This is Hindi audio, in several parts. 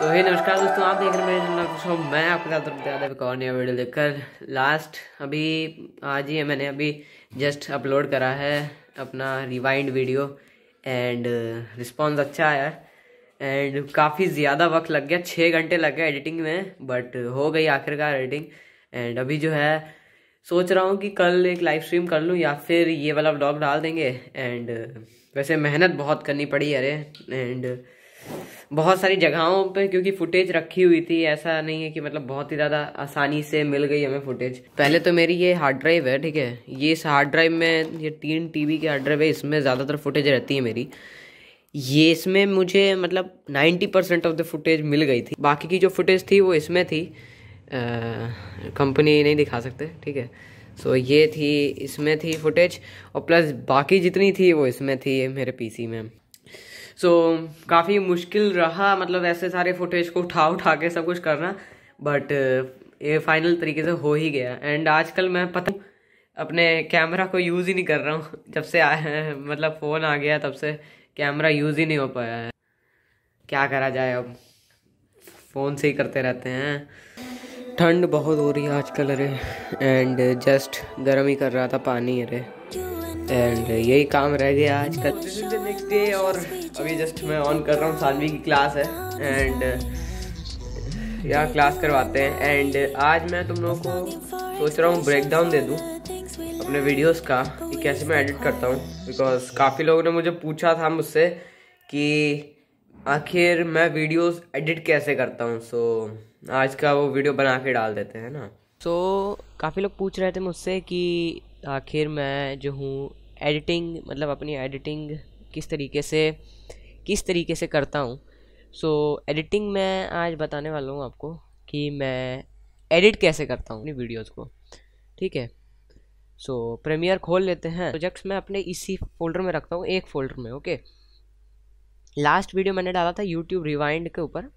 तो ये नमस्कार दोस्तों आप देख रहे हैं मेरे चैनल मैं आपके साथ ज़्यादा एक और नया वीडियो लेकर लास्ट अभी आज ही मैंने अभी जस्ट अपलोड करा है अपना रिवाइंड वीडियो एंड रिस्पॉन्स अच्छा आया एंड काफ़ी ज़्यादा वक्त लग गया छः घंटे लग गए एडिटिंग में बट हो गई आखिरकार एडिटिंग एंड अभी जो है सोच रहा हूँ कि कल एक लाइव स्ट्रीम कर लूँ या फिर ये वाला ब्लॉग डाल देंगे एंड uh, वैसे मेहनत बहुत करनी पड़ी अरे एंड बहुत सारी जगहों पे क्योंकि फुटेज रखी हुई थी ऐसा नहीं है कि मतलब बहुत ही ज़्यादा आसानी से मिल गई हमें फुटेज पहले तो मेरी ये हार्ड ड्राइव है ठीक है ये इस हार्ड ड्राइव में ये तीन टीवी की हार्ड ड्राइव है इसमें ज़्यादातर फुटेज रहती है मेरी ये इसमें मुझे मतलब ninety percent of the footage मिल गई थी बाकी की जो फुटेज थी वो इसमें थी कंपनी नहीं दिखा सकते ठीक है सो ये थी इसमें थी फुटेज और प्लस बाकी जितनी थी वो इसमें थी मेरे पीसी में सो so, काफ़ी मुश्किल रहा मतलब ऐसे सारे फुटेज को उठा उठा के सब कुछ करना बट uh, ये फाइनल तरीके से हो ही गया एंड आजकल मैं पता अपने कैमरा को यूज़ ही नहीं कर रहा हूँ जब से आ, मतलब फ़ोन आ गया तब से कैमरा यूज़ ही नहीं हो पाया है क्या करा जाए अब फ़ोन से ही करते रहते हैं ठंड बहुत हो रही है आजकल अरे एंड जस्ट uh, गर्म ही कर रहा था पानी अरे एंड यही काम रह गया आज का this is the next day और अभी जस्ट मैं ऑन कर रहा हूँ सानवी की क्लास है एंड यहाँ क्लास करवाते हैं एंड आज मैं तुम लोगों को सोच रहा हूँ ब्रेक डाउन दे दूँ अपने वीडियोस का कि कैसे मैं एडिट करता हूँ बिकॉज काफ़ी लोगों ने मुझे पूछा था मुझसे कि आखिर मैं वीडियोस एडिट कैसे करता हूँ सो so, आज का वो वीडियो बना के डाल देते हैं ना सो so, काफ़ी लोग पूछ रहे थे मुझसे कि आखिर मैं जो हूँ एडिटिंग मतलब अपनी एडिटिंग किस तरीके से किस तरीके से करता हूँ सो एडिटिंग मैं आज बताने वाला हूँ आपको कि मैं एडिट कैसे करता हूँ अपनी वीडियोस को ठीक है सो so, प्रीमियर खोल लेते हैं प्रोजेक्ट्स मैं अपने इसी फोल्डर में रखता हूँ एक फोल्डर में ओके लास्ट वीडियो मैंने डाला था यूट्यूब रिवाइंड के ऊपर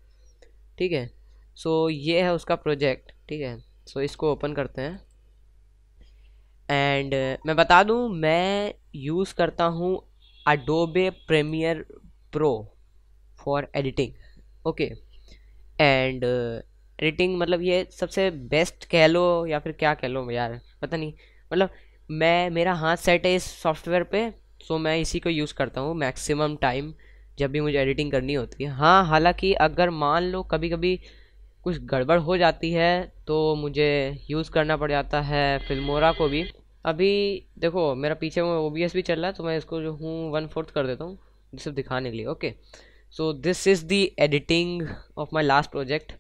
ठीक है सो so, ये है उसका प्रोजेक्ट ठीक है सो so, इसको ओपन करते हैं एंड uh, मैं बता दूं मैं यूज़ करता हूँ Adobe Premiere Pro for editing okay and editing मतलब ये सबसे बेस्ट कह लो या फिर क्या कह लो यार पता नहीं मतलब मैं मेरा हाथ सेट है इस सॉफ्टवेयर पे सो मैं इसी को यूज़ करता हूँ मैक्सिमम टाइम जब भी मुझे एडिटिंग करनी होती है हाँ हालांकि अगर मान लो कभी कभी कुछ गड़बड़ हो जाती है तो मुझे यूज़ करना पड़ जाता है फिल्मोरा को भी अभी देखो मेरा पीछे में ओ भी चल रहा है तो मैं इसको जो हूँ वन फोर्थ कर देता हूँ सिर्फ दिखाने के लिए okay so this is the editing of my last project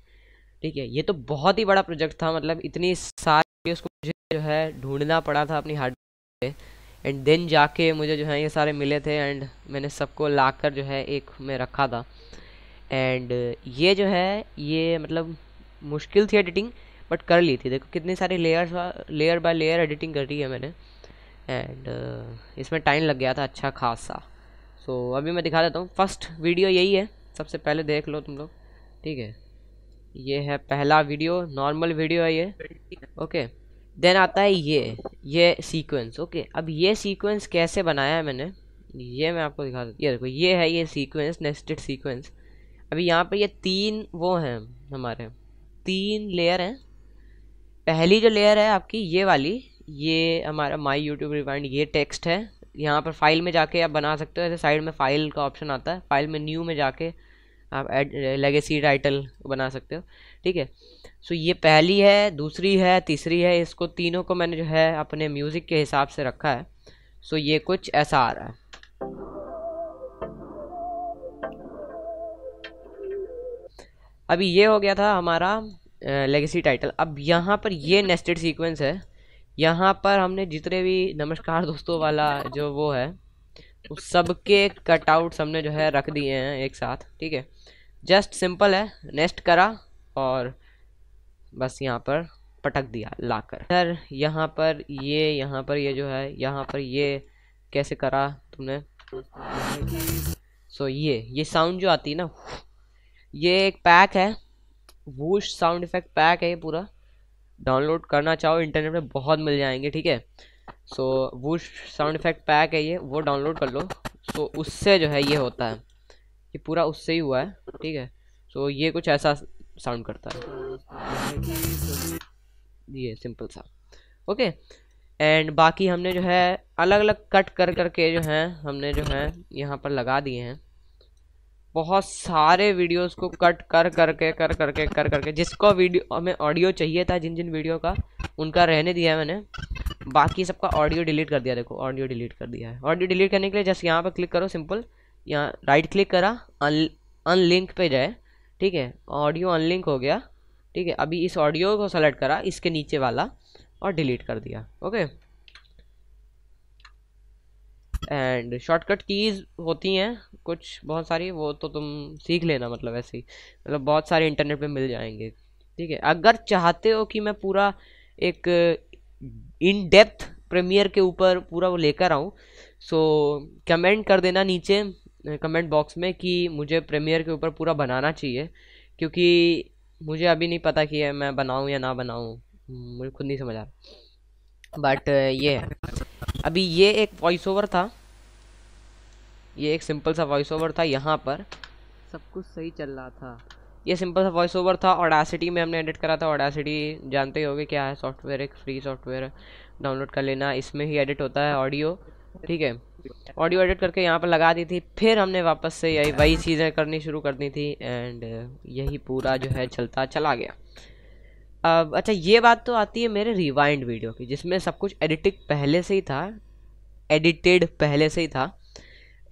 ठीक है ये तो बहुत ही बड़ा प्रोजेक्ट था मतलब इतनी सारी उसको मुझे जो है ढूंढना पड़ा था अपनी हार्ड पे एंड देन जाके मुझे जो है ये सारे मिले थे एंड मैंने सबको लाकर जो है एक में रखा था एंड uh, ये जो है ये मतलब मुश्किल थी एडिटिंग बट कर ली थी देखो कितने सारे layers layer by layer editing कर रही है मैंने एंड uh, इसमें टाइम लग गया था अच्छा खासा सो so, अभी मैं दिखा देता हूँ फर्स्ट वीडियो यही है सबसे पहले देख लो तुम लोग ठीक है ये है पहला वीडियो नॉर्मल वीडियो है ये ओके देन आता है ये ये सीक्वेंस ओके अब ये सीक्वेंस कैसे बनाया है मैंने ये मैं आपको दिखा देता ये देखो ये है ये सीक्वेंस नेस्टेड सीक्वेंस अभी यहाँ पे ये तीन वो हैं हमारे तीन लेयर हैं पहली जो लेयर है आपकी ये वाली ये हमारा माई यूट्यूब रिवाइंड ये टेक्स्ट है यहाँ पर फाइल में जाके आप बना सकते हो ऐसे साइड में फाइल का ऑप्शन आता है फाइल में न्यू में जाके आप एड लेगेसी टाइटल बना सकते हो ठीक है सो ये पहली है दूसरी है तीसरी है इसको तीनों को मैंने जो है अपने म्यूज़िक के हिसाब से रखा है सो ये कुछ ऐसा आ रहा है अभी ये हो गया था हमारा लेगेसी टाइटल अब यहाँ पर ये नेस्टेड सीक्वेंस है यहाँ पर हमने जितने भी नमस्कार दोस्तों वाला जो वो है उस सबके कटआउट्स हमने जो है रख दिए हैं एक साथ ठीक है जस्ट सिंपल है नेस्ट करा और बस यहाँ पर पटक दिया लाकर सर यहाँ पर ये यहाँ पर ये जो है यहाँ पर ये कैसे करा तुमने सो so, ये ये साउंड जो आती है ना ये एक पैक है वूश साउंड इफेक्ट पैक है ये पूरा डाउनलोड करना चाहो इंटरनेट में बहुत मिल जाएंगे ठीक है so whoosh sound effect pack है ये वो डाउनलोड कर लो सो so, उससे जो है ये होता है ये पूरा उससे ही हुआ है ठीक है सो so, ये कुछ ऐसा साउंड करता है ये सिंपल सा ओके एंड बाकी हमने जो है अलग अलग कट कर करके जो है हमने जो है यहाँ पर लगा दिए हैं बहुत सारे वीडियोस को कट कर करके कर करके कर करके जिसको वीडियो हमें ऑडियो चाहिए था जिन जिन वीडियो का उनका रहने दिया मैंने बाकी सबका ऑडियो डिलीट कर दिया देखो ऑडियो डिलीट कर दिया है ऑडियो डिलीट करने के लिए जस्ट यहाँ पर क्लिक करो सिंपल यहाँ राइट क्लिक करा अनलिंक पे जाए ठीक है ऑडियो अनलिंक हो गया ठीक है अभी इस ऑडियो को सेलेक्ट करा इसके नीचे वाला और डिलीट कर दिया ओके एंड शॉर्टकट कीज़ होती हैं कुछ बहुत सारी वो तो तुम सीख लेना मतलब ऐसे ही मतलब बहुत सारे इंटरनेट पे मिल जाएंगे ठीक है अगर चाहते हो कि मैं पूरा एक इन डेप्थ प्रीमियर के ऊपर पूरा वो लेकर आऊँ सो कमेंट कर देना नीचे कमेंट बॉक्स में कि मुझे प्रीमियर के ऊपर पूरा बनाना चाहिए क्योंकि मुझे अभी नहीं पता कि मैं बनाऊँ या ना बनाऊँ मुझे खुद नहीं समझ आ रहा बट ये है अभी ये एक वॉइस ओवर था ये एक सिंपल सा वॉइस ओवर था यहाँ पर सब कुछ सही चल रहा था ये सिंपल सा वॉइस ओवर था ऑडासिटी में हमने एडिट करा था ऑडासिटी जानते ही गए क्या है सॉफ्टवेयर एक फ्री सॉफ्टवेयर डाउनलोड कर लेना इसमें ही एडिट होता है ऑडियो ठीक है ऑडियो एडिट करके यहाँ पर लगा दी थी फिर हमने वापस से यही वही चीज़ें करनी शुरू कर दी थी एंड यही पूरा जो है चलता चला गया अब अच्छा ये बात तो आती है मेरे रिवाइंड वीडियो की जिसमें सब कुछ एडिटिंग पहले से ही था एडिटेड पहले से ही था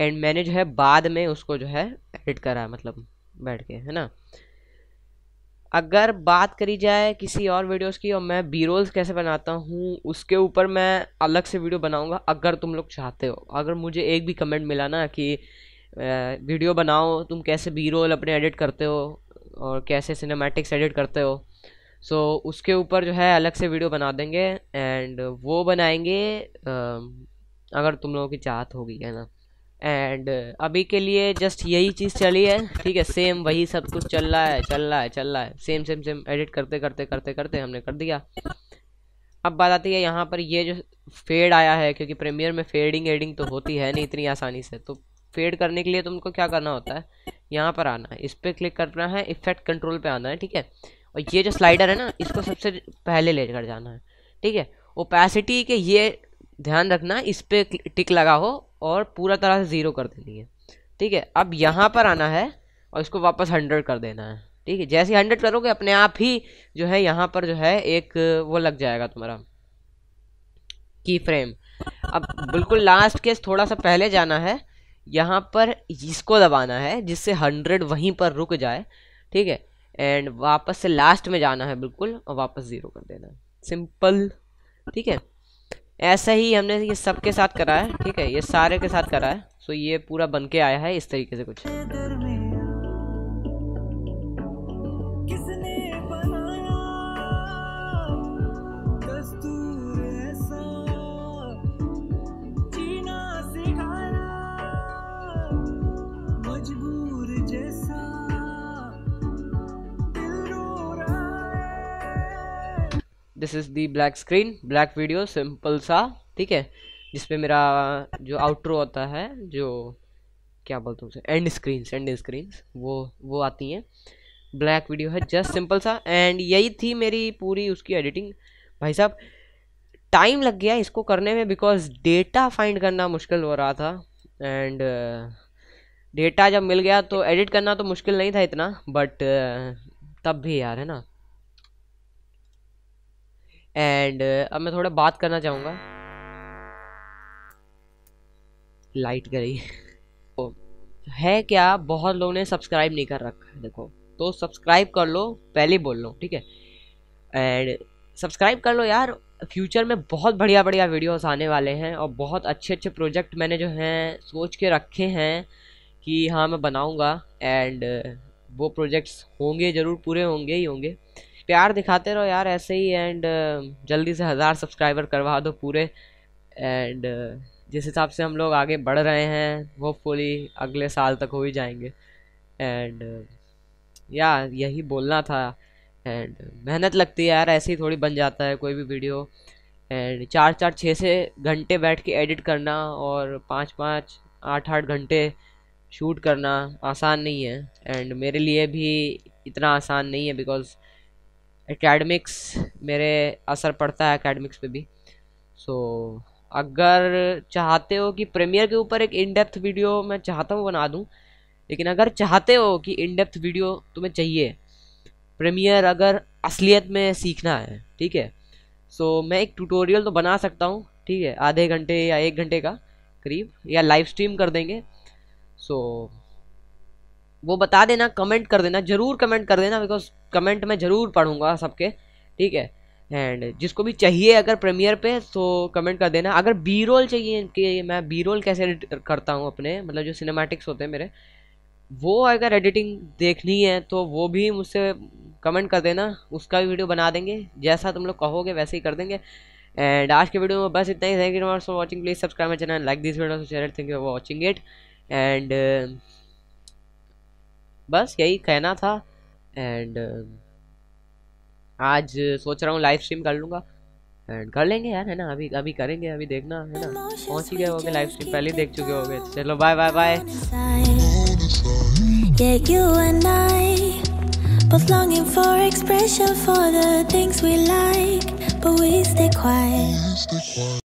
एंड मैंने जो है बाद में उसको जो है एडिट करा मतलब बैठ के है ना अगर बात करी जाए किसी और वीडियोस की और मैं बी रोल्स कैसे बनाता हूँ उसके ऊपर मैं अलग से वीडियो बनाऊँगा अगर तुम लोग चाहते हो अगर मुझे एक भी कमेंट मिला ना कि वीडियो बनाओ तुम कैसे बी रोल अपने एडिट करते हो और कैसे सिनेमैटिक्स एडिट करते हो सो so, उसके ऊपर जो है अलग से वीडियो बना देंगे एंड वो बनाएंगे अगर तुम लोगों की चाहत होगी है ना एंड अभी के लिए जस्ट यही चीज़ चली है ठीक है सेम वही सब कुछ चल रहा है चल रहा है चल रहा है सेम सेम सेम एडिट करते करते करते करते हमने कर दिया अब बात आती है यहाँ पर ये जो फेड आया है क्योंकि प्रीमियर में फेडिंग एडिंग तो होती है नहीं इतनी आसानी से तो फेड करने के लिए तुमको क्या करना होता है यहाँ पर आना है इस पर क्लिक करना है इफेक्ट कंट्रोल पे आना है ठीक है और ये जो स्लाइडर है ना इसको सबसे पहले लेकर जाना है ठीक है ओपेसिटी के ये ध्यान रखना इस पर टिक लगा हो और पूरा तरह से ज़ीरो कर देनी है ठीक है अब यहाँ पर आना है और इसको वापस हंड्रेड कर देना है ठीक है जैसे हंड्रेड करोगे अपने आप ही जो है यहाँ पर जो है एक वो लग जाएगा तुम्हारा की फ्रेम अब बिल्कुल लास्ट केस थोड़ा सा पहले जाना है यहाँ पर इसको दबाना है जिससे हंड्रेड वहीं पर रुक जाए ठीक है एंड वापस से लास्ट में जाना है बिल्कुल और वापस ज़ीरो कर देना है सिंपल ठीक है ऐसा ही हमने ये सब के साथ करा है ठीक है ये सारे के साथ करा है सो ये पूरा बन के आया है इस तरीके से कुछ this is the black screen black video simple सा ठीक है जिसपे मेरा जो आउटरो होता है जो क्या बोलते हैं उसे एंड स्क्रीन्स एंड स्क्रीन वो वो आती हैं ब्लैक वीडियो है जस्ट सिंपल सा एंड यही थी मेरी पूरी उसकी एडिटिंग भाई साहब टाइम लग गया इसको करने में बिकॉज डेटा फाइंड करना मुश्किल हो रहा था एंड डेटा uh, जब मिल गया तो एडिट करना तो मुश्किल नहीं था इतना बट uh, तब भी यार है ना एंड uh, अब मैं थोड़ा बात करना चाहूँगा लाइट गई तो है क्या बहुत लोगों ने सब्सक्राइब नहीं कर रखा है देखो तो सब्सक्राइब कर लो पहले बोल लो ठीक है एंड सब्सक्राइब कर लो यार फ्यूचर में बहुत बढ़िया बढ़िया वीडियोस आने वाले हैं और बहुत अच्छे अच्छे प्रोजेक्ट मैंने जो हैं सोच के रखे हैं कि हाँ मैं बनाऊँगा एंड uh, वो प्रोजेक्ट्स होंगे ज़रूर पूरे होंगे ही होंगे प्यार दिखाते रहो यार ऐसे ही एंड uh, जल्दी से हज़ार सब्सक्राइबर करवा दो पूरे एंड uh, जिस हिसाब से हम लोग आगे बढ़ रहे हैं होपफुली अगले साल तक हो ही जाएंगे एंड uh, या यही बोलना था एंड मेहनत लगती है यार ऐसे ही थोड़ी बन जाता है कोई भी वीडियो एंड चार चार छः से घंटे बैठ के एडिट करना और पाँच पाँच आठ आठ घंटे शूट करना आसान नहीं है एंड मेरे लिए भी इतना आसान नहीं है बिकॉज़ एकेडमिक्स मेरे असर पड़ता है एकेडमिक्स पे भी सो so, अगर चाहते हो कि प्रीमियर के ऊपर एक इन डेप्थ वीडियो मैं चाहता हूँ बना दूँ लेकिन अगर चाहते हो कि इन डेप्थ वीडियो तुम्हें चाहिए प्रीमियर अगर असलियत में सीखना है ठीक है सो so, मैं एक ट्यूटोरियल तो बना सकता हूँ ठीक है आधे घंटे या एक घंटे का करीब या लाइव स्ट्रीम कर देंगे सो so, वो बता देना कमेंट कर देना ज़रूर कमेंट कर देना बिकॉज कमेंट मैं ज़रूर पढ़ूंगा सबके ठीक है एंड जिसको भी चाहिए अगर प्रीमियर पे तो कमेंट कर देना अगर बी रोल चाहिए कि मैं बी रोल कैसे एडिट करता हूँ अपने मतलब जो सिनेमैटिक्स होते हैं मेरे वो अगर एडिटिंग देखनी है तो वो भी मुझसे कमेंट कर देना उसका भी वीडियो बना देंगे जैसा तुम लोग कहोगे वैसे ही कर देंगे एंड आज के वीडियो में बस इतना ही thank you for watching please subscribe my channel like this video share thank you for watching it and बस यही कहना था एंड uh, आज सोच रहा हूँ लाइव स्ट्रीम कर लूँगा एंड कर लेंगे यार है ना अभी अभी करेंगे अभी देखना है ना पहुँच ही गए होगे लाइव स्ट्रीम पहले ही देख चुके होगे चलो bye bye bye Yeah, you and I both longing for expression for the things we like, but we stay quiet.